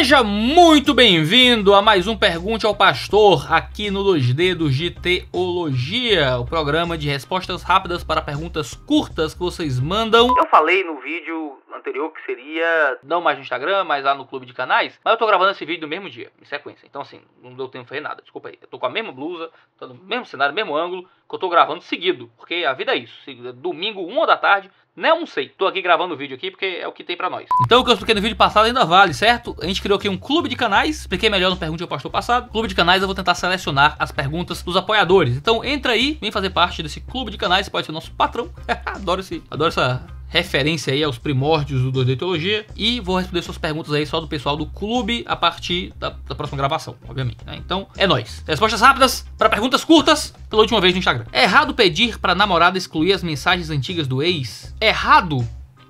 Seja muito bem-vindo a mais um Pergunte ao Pastor aqui no Dois Dedos de Teologia, o programa de respostas rápidas para perguntas curtas que vocês mandam. Eu falei no vídeo anterior, que seria não mais no Instagram, mas lá no clube de canais. Mas eu tô gravando esse vídeo no mesmo dia, em sequência. Então, assim, não deu tempo de fazer nada. Desculpa aí. Eu tô com a mesma blusa, tô no mesmo cenário, mesmo ângulo, que eu tô gravando seguido. Porque a vida é isso. É domingo, uma da tarde, não sei, tô aqui gravando o vídeo aqui porque é o que tem para nós. Então o que eu expliquei no vídeo passado ainda vale, certo? A gente criou aqui um clube de canais, expliquei melhor no Pergunte ao Pastor passado. Clube de canais eu vou tentar selecionar as perguntas dos apoiadores. Então entra aí, vem fazer parte desse clube de canais, pode ser nosso patrão. adoro, esse, adoro essa referência aí aos primórdios do 2D Teologia e vou responder suas perguntas aí só do pessoal do clube a partir da, da próxima gravação, obviamente. Né? Então, é nós. Respostas rápidas para perguntas curtas pela última vez no Instagram. É errado pedir para namorada excluir as mensagens antigas do ex? É errado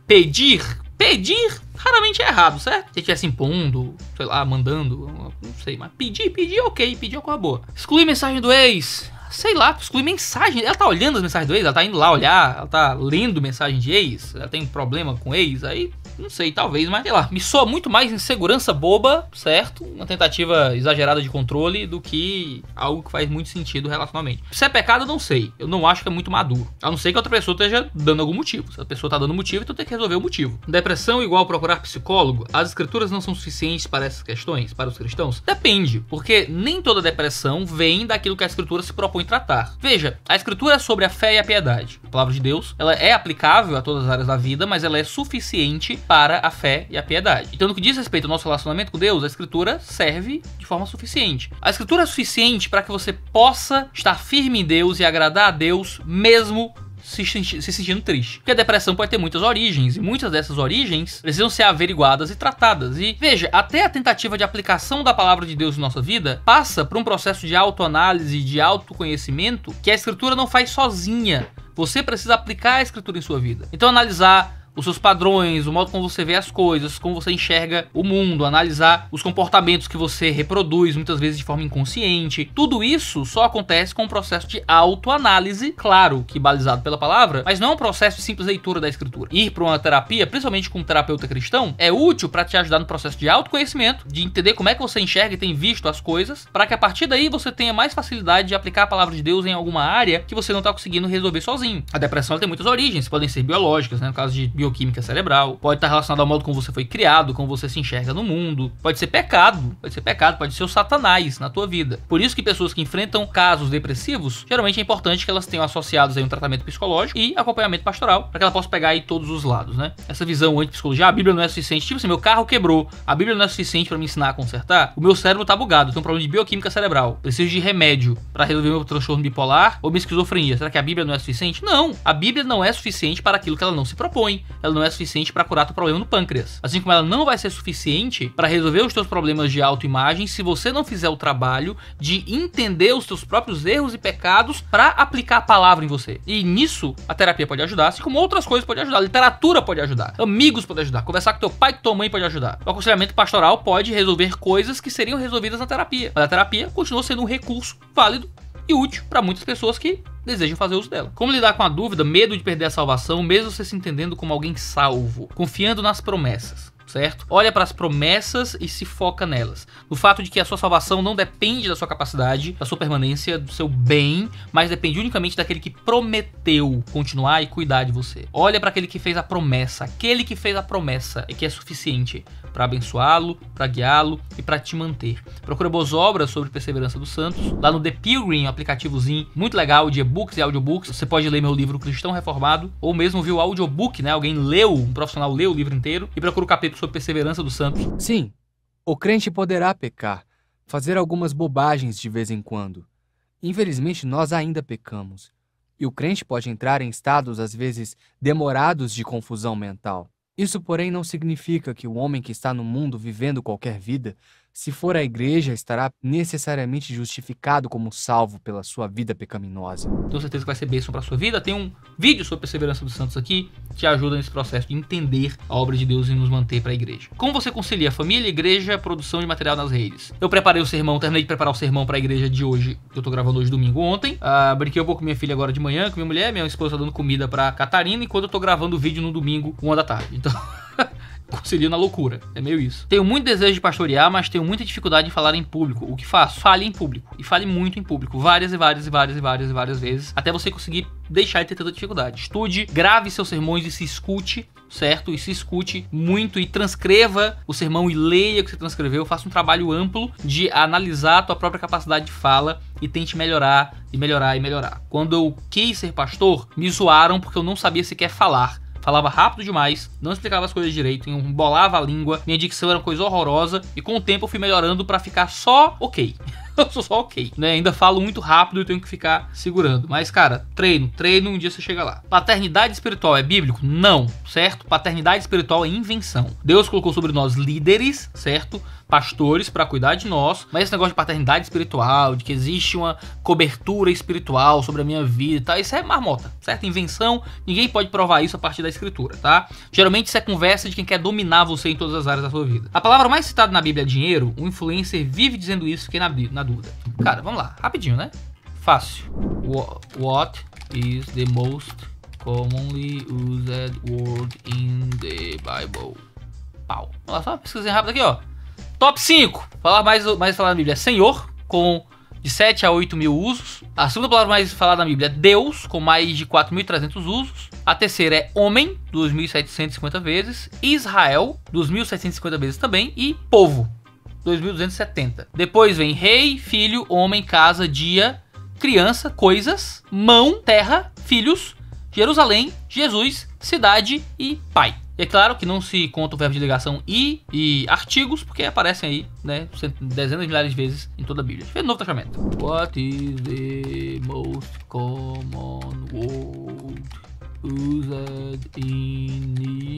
pedir? Pedir raramente é errado, certo? Se estivesse impondo, sei lá, mandando, não sei, mas pedir, pedir ok, pedir é uma coisa boa. Excluir mensagem do ex? sei lá, excluir mensagem. Ela tá olhando as mensagens do ex, ela tá indo lá olhar, ela tá lendo mensagem de ex, ela tem problema com ex, aí não sei, talvez, mas sei lá. Me soa muito mais insegurança boba, certo? Uma tentativa exagerada de controle do que algo que faz muito sentido relacionalmente. Se é pecado, eu não sei. Eu não acho que é muito maduro. A não ser que outra pessoa esteja dando algum motivo. Se a pessoa está dando motivo, então tem que resolver o motivo. Depressão igual procurar psicólogo? As escrituras não são suficientes para essas questões, para os cristãos? Depende, porque nem toda depressão vem daquilo que a escritura se propõe tratar. Veja, a escritura é sobre a fé e a piedade a palavra de Deus, ela é aplicável a todas as áreas da vida, mas ela é suficiente para a fé e a piedade. Então, no que diz respeito ao nosso relacionamento com Deus, a Escritura serve de forma suficiente. A Escritura é suficiente para que você possa estar firme em Deus e agradar a Deus, mesmo se, se, sentindo triste. Porque a depressão pode ter muitas origens, e muitas dessas origens precisam ser averiguadas e tratadas. E veja, até a tentativa de aplicação da palavra de Deus em nossa vida passa por um processo de autoanálise, de autoconhecimento, que a escritura não faz sozinha. Você precisa aplicar a escritura em sua vida. Então analisar os seus padrões, o modo como você vê as coisas, como você enxerga o mundo, analisar os comportamentos que você reproduz, muitas vezes de forma inconsciente. Tudo isso só acontece com um processo de autoanálise, claro que balizado pela palavra, mas não é um processo de simples leitura da escritura. Ir para uma terapia, principalmente com um terapeuta cristão, é útil para te ajudar no processo de autoconhecimento, de entender como é que você enxerga e tem visto as coisas, para que a partir daí você tenha mais facilidade de aplicar a palavra de Deus em alguma área que você não está conseguindo resolver sozinho. A depressão tem muitas origens, podem ser biológicas, né? no caso de bioquímica cerebral, pode estar relacionado ao modo como você foi criado, como você se enxerga no mundo, pode ser pecado, pode ser pecado, pode ser o satanás na tua vida. Por isso que pessoas que enfrentam casos depressivos, geralmente é importante que elas tenham associados aí um tratamento psicológico e acompanhamento pastoral, para que ela possa pegar aí todos os lados, né? Essa visão antipsicologia, ah, a Bíblia não é suficiente, tipo assim, meu carro quebrou, a Bíblia não é suficiente para me ensinar a consertar, o meu cérebro tá bugado, tem um problema de bioquímica cerebral, preciso de remédio para resolver meu transtorno bipolar ou minha esquizofrenia. Será que a Bíblia não é suficiente? Não, a Bíblia não é suficiente para aquilo que ela não se propõe ela não é suficiente para curar teu problema no pâncreas. Assim como ela não vai ser suficiente para resolver os teus problemas de autoimagem se você não fizer o trabalho de entender os teus próprios erros e pecados para aplicar a palavra em você. E nisso a terapia pode ajudar, assim como outras coisas pode ajudar, a literatura pode ajudar, amigos podem ajudar, conversar com teu pai e tua mãe pode ajudar. O aconselhamento pastoral pode resolver coisas que seriam resolvidas na terapia, mas a terapia continua sendo um recurso válido e útil para muitas pessoas que desejam fazer uso dela. Como lidar com a dúvida, medo de perder a salvação, mesmo você se entendendo como alguém salvo, confiando nas promessas certo? Olha para as promessas e se foca nelas. No fato de que a sua salvação não depende da sua capacidade, da sua permanência, do seu bem, mas depende unicamente daquele que prometeu continuar e cuidar de você. Olha para aquele que fez a promessa, aquele que fez a promessa é que é suficiente para abençoá-lo, para guiá-lo e para te manter. Procura boas obras sobre perseverança dos santos lá no The Pilgrim, um aplicativozinho muito legal de e-books e audiobooks. Você pode ler meu livro Cristão Reformado ou mesmo ver o audiobook, né? Alguém leu, um profissional leu o livro inteiro e procura o capítulo sobre perseverança do Santos. Sim, o crente poderá pecar, fazer algumas bobagens de vez em quando. Infelizmente, nós ainda pecamos. E o crente pode entrar em estados, às vezes, demorados de confusão mental. Isso, porém, não significa que o homem que está no mundo vivendo qualquer vida se for à igreja, estará necessariamente justificado como salvo pela sua vida pecaminosa. Tenho certeza que vai ser bênção para sua vida. Tem um vídeo sobre perseverança dos santos aqui que ajuda nesse processo de entender a obra de Deus e nos manter para a igreja. Como você concilia família, igreja, produção de material nas redes? Eu preparei o sermão, terminei de preparar o sermão para a igreja de hoje, que eu tô gravando hoje domingo ontem. Ah, brinquei um pouco com minha filha agora de manhã, com minha mulher, minha esposa tá dando comida para Catarina, enquanto eu tô gravando o vídeo no domingo, uma da tarde. Então conciliando na loucura. É meio isso. Tenho muito desejo de pastorear, mas tenho muita dificuldade em falar em público. O que faço? Fale em público. E fale muito em público. Várias e várias e várias e várias e várias vezes. Até você conseguir deixar de ter tanta dificuldade. Estude, grave seus sermões e se escute, certo? E se escute muito e transcreva o sermão e leia o que você transcreveu. Faça um trabalho amplo de analisar a tua própria capacidade de fala e tente melhorar e melhorar e melhorar. Quando eu quis ser pastor, me zoaram porque eu não sabia sequer falar falava rápido demais, não explicava as coisas direito, embolava a língua, minha dicção era uma coisa horrorosa e com o tempo eu fui melhorando para ficar só ok. eu sou só ok. Né? Ainda falo muito rápido e tenho que ficar segurando. Mas, cara, treino, treino, um dia você chega lá. Paternidade espiritual é bíblico? Não, certo? Paternidade espiritual é invenção. Deus colocou sobre nós líderes, certo? Pastores para cuidar de nós, mas esse negócio de paternidade espiritual, de que existe uma cobertura espiritual sobre a minha vida e tal, isso é marmota, certo? Invenção, ninguém pode provar isso a partir da escritura, tá? Geralmente isso é conversa de quem quer dominar você em todas as áreas da sua vida. A palavra mais citada na Bíblia é dinheiro, um influencer vive dizendo isso que na, na dúvida. Cara, vamos lá, rapidinho, né? Fácil. What is the most commonly used word in the Bible? Pau. Vamos lá, só uma rápido rápida aqui, ó. Top 5. Falar mais, mais falar na Bíblia. Senhor, com de 7 a 8 mil usos. A segunda palavra mais falada na Bíblia é Deus, com mais de 4.300 usos. A terceira é homem, 2.750 vezes. Israel, 2.750 vezes também. E povo, 2270. Depois vem rei, filho, homem, casa, dia, criança, coisas, mão, terra, filhos, Jerusalém, Jesus, cidade e pai. E é claro que não se conta o verbo de ligação e e artigos, porque aparecem aí, né, dezenas de milhares de vezes em toda a Bíblia. Vê no Novo Testamento. What is the most common word used in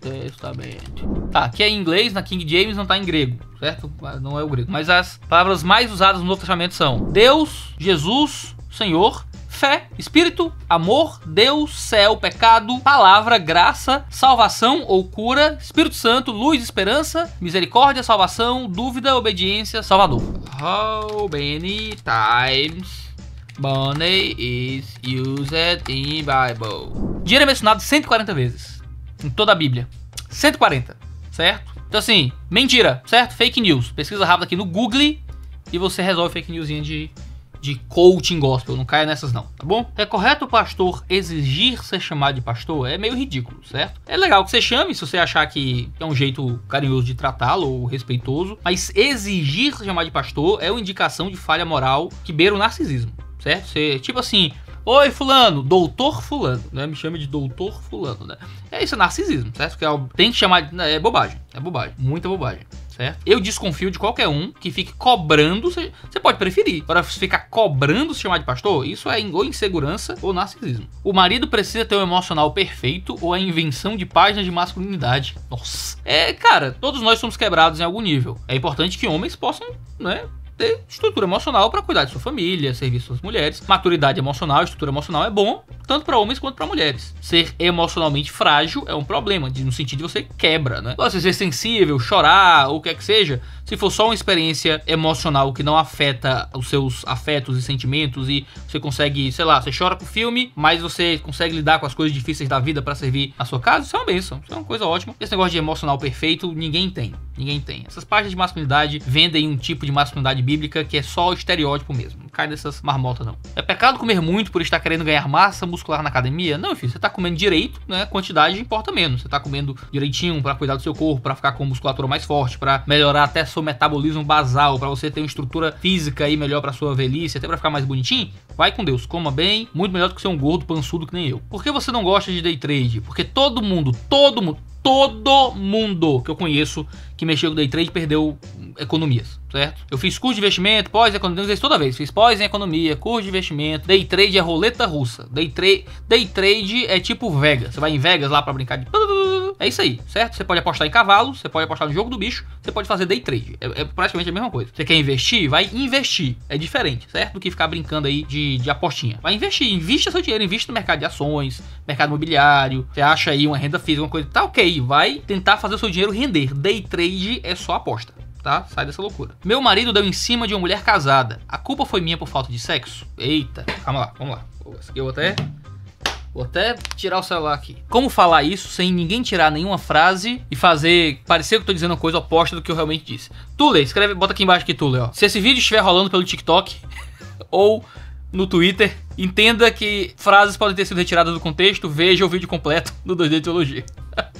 Testamento. Tá, aqui é em inglês, na King James não tá em grego, certo? Não é o grego. Mas as palavras mais usadas no Novo Testamento são Deus, Jesus, Senhor, fé, espírito, amor, Deus, céu, pecado, palavra, graça, salvação ou cura, Espírito Santo, luz, esperança, misericórdia, salvação, dúvida, obediência, Salvador. How many times money is used in Bible? Dinheiro é mencionado 140 vezes em toda a Bíblia. 140, certo? Então assim, mentira, certo? Fake news. Pesquisa rápida aqui no Google e você resolve fake newsinha de, de coaching gospel. Não caia nessas não, tá bom? É correto o pastor exigir ser chamado de pastor? É meio ridículo, certo? É legal que você chame, se você achar que é um jeito carinhoso de tratá-lo ou respeitoso. Mas exigir ser chamado de pastor é uma indicação de falha moral que beira o narcisismo certo? Você, tipo assim, Oi, fulano, doutor fulano, né? Me chame de doutor fulano, né? É isso, é narcisismo, certo? Que é, tem que chamar, de, né, é bobagem, é bobagem, muita bobagem. Certo? Eu desconfio de qualquer um que fique cobrando. Você pode preferir. Agora, ficar cobrando se chamar de pastor, isso é ou insegurança ou narcisismo. O marido precisa ter um emocional perfeito ou a invenção de páginas de masculinidade. Nossa. É, cara, todos nós somos quebrados em algum nível. É importante que homens possam, né? ter estrutura emocional para cuidar de sua família, servir suas mulheres. Maturidade emocional, estrutura emocional é bom, tanto para homens quanto para mulheres. Ser emocionalmente frágil é um problema, no sentido de você quebra, né? Você ser sensível, chorar, ou o que é que seja, se for só uma experiência emocional que não afeta os seus afetos e sentimentos e você consegue, sei lá, você chora com o filme, mas você consegue lidar com as coisas difíceis da vida para servir a sua casa, isso é uma benção, isso é uma coisa ótima. Esse negócio de emocional perfeito, ninguém tem. Ninguém tem. Essas páginas de masculinidade vendem um tipo de masculinidade bíblica que é só o estereótipo mesmo. Não cai nessas marmotas, não. É pecado comer muito por estar querendo ganhar massa muscular na academia? Não, filho. Você tá comendo direito, né? Quantidade importa menos. Você tá comendo direitinho para cuidar do seu corpo, para ficar com musculatura mais forte, para melhorar até seu metabolismo basal, para você ter uma estrutura física aí melhor para sua velhice, até para ficar mais bonitinho. Vai com Deus, coma bem, muito melhor do que ser um gordo pançudo que nem eu. Por que você não gosta de day trade? Porque todo mundo, todo mundo, todo mundo que eu conheço que mexeu com day trade perdeu economias, certo? Eu fiz curso de investimento, pós-economia, fiz toda vez. Fiz pós em economia, curso de investimento. Day trade é roleta russa. Day, tra day trade é tipo Vegas. Você vai em Vegas lá para brincar de é isso aí, certo? Você pode apostar em cavalo, você pode apostar no jogo do bicho, você pode fazer day trade. É, é praticamente a mesma coisa. Você quer investir? Vai investir. É diferente, certo? Do que ficar brincando aí de, de apostinha. Vai investir, invista seu dinheiro, invista no mercado de ações, mercado imobiliário, você acha aí uma renda física, uma coisa, tá ok, vai tentar fazer o seu dinheiro render. Day trade é só aposta tá? Sai dessa loucura. Meu marido deu em cima de uma mulher casada. A culpa foi minha por falta de sexo? Eita, calma lá, vamos lá. Eu até Vou até tirar o celular aqui. Como falar isso sem ninguém tirar nenhuma frase e fazer parecer que eu tô dizendo coisa oposta do que eu realmente disse? Tule, escreve, bota aqui embaixo que Tule, ó. Se esse vídeo estiver rolando pelo TikTok ou no Twitter, entenda que frases podem ter sido retiradas do contexto, veja o vídeo completo do 2D Teologia.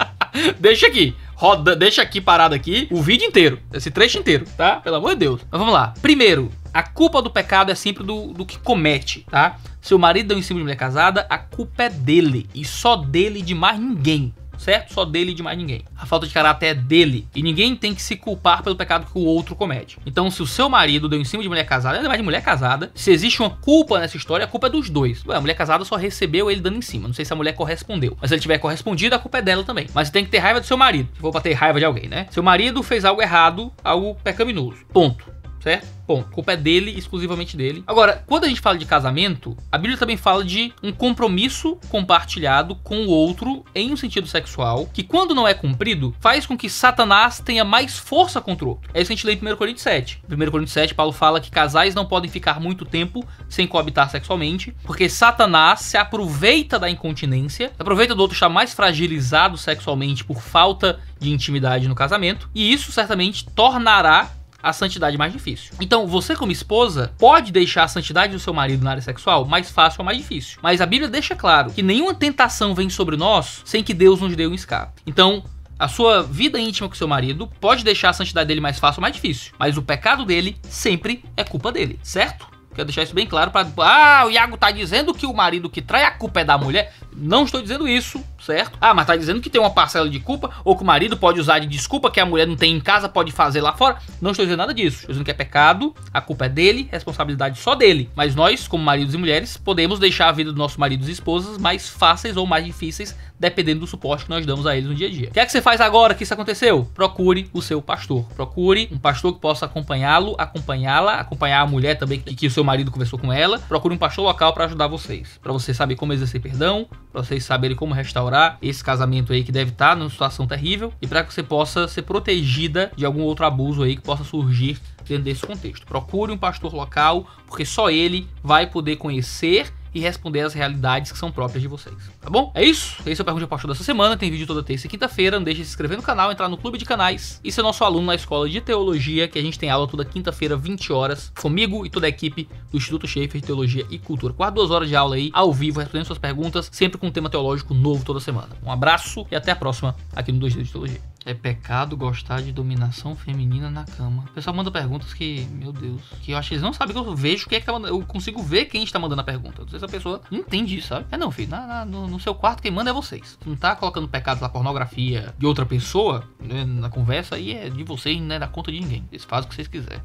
deixa aqui, roda, deixa aqui parado aqui o vídeo inteiro, esse trecho inteiro, tá? Pelo amor de Deus. Mas vamos lá. Primeiro, a culpa do pecado é sempre do, do que comete, tá? Se o marido deu em cima de mulher casada, a culpa é dele e só dele de mais ninguém. Certo? Só dele e de mais ninguém. A falta de caráter é dele e ninguém tem que se culpar pelo pecado que o outro comete. Então, se o seu marido deu em cima de mulher casada, ainda mais de mulher casada, se existe uma culpa nessa história, a culpa é dos dois. Ué, a mulher casada só recebeu ele dando em cima. Não sei se a mulher correspondeu. Mas se ele tiver correspondido, a culpa é dela também. Mas tem que ter raiva do seu marido. Se for raiva de alguém, né? Seu marido fez algo errado, algo pecaminoso. Ponto certo? Ponto. A culpa é dele, exclusivamente dele. Agora, quando a gente fala de casamento, a Bíblia também fala de um compromisso compartilhado com o outro em um sentido sexual, que quando não é cumprido, faz com que Satanás tenha mais força contra o outro. É isso que a gente lê em 1 Coríntios 7. Em 1 Coríntios 7, Paulo fala que casais não podem ficar muito tempo sem coabitar sexualmente, porque Satanás se aproveita da incontinência, aproveita do outro estar mais fragilizado sexualmente por falta de intimidade no casamento, e isso certamente tornará a santidade mais difícil. Então, você como esposa pode deixar a santidade do seu marido na área sexual mais fácil ou mais difícil. Mas a Bíblia deixa claro que nenhuma tentação vem sobre nós sem que Deus nos dê um escape. Então, a sua vida íntima com seu marido pode deixar a santidade dele mais fácil ou mais difícil, mas o pecado dele sempre é culpa dele, certo? Quero deixar isso bem claro para ah, o Iago tá dizendo que o marido que trai a culpa é da mulher. Não estou dizendo isso certo? Ah, mas tá dizendo que tem uma parcela de culpa, ou que o marido pode usar de desculpa, que a mulher não tem em casa, pode fazer lá fora. Não estou dizendo nada disso. Estou dizendo que é pecado, a culpa é dele, responsabilidade só dele. Mas nós, como maridos e mulheres, podemos deixar a vida dos nossos maridos e esposas mais fáceis ou mais difíceis, dependendo do suporte que nós damos a eles no dia a dia. O que é que você faz agora que isso aconteceu? Procure o seu pastor. Procure um pastor que possa acompanhá-lo, acompanhá-la, acompanhar a mulher também que, que o seu marido conversou com ela. Procure um pastor local para ajudar vocês, para vocês saberem como exercer perdão, para vocês saberem como restaurar esse casamento aí que deve estar tá numa situação terrível e para que você possa ser protegida de algum outro abuso aí que possa surgir dentro desse contexto. Procure um pastor local, porque só ele vai poder conhecer e responder às realidades que são próprias de vocês, tá bom? É isso, esse é o Pergunta Pastor dessa semana, tem vídeo toda terça e quinta-feira, não deixe de se inscrever no canal, entrar no clube de canais e ser nosso aluno na Escola de Teologia, que a gente tem aula toda quinta-feira, 20 horas, comigo e toda a equipe do Instituto Schaefer de Teologia e Cultura. Quase duas horas de aula aí, ao vivo, respondendo suas perguntas, sempre com um tema teológico novo toda semana. Um abraço e até a próxima aqui no 2D de Teologia. É pecado gostar de dominação feminina na cama. O pessoal manda perguntas que, meu Deus, que eu acho que eles não sabem que eu vejo quem é que tá mandando. Eu consigo ver quem está mandando a pergunta. Não sei se a pessoa entende isso, sabe? É não, filho, na, na, no, no, seu quarto quem manda é vocês. Não tá colocando pecados na pornografia de outra pessoa né, na conversa aí é de vocês, não é da conta de ninguém. Vocês fazem o que vocês quiserem.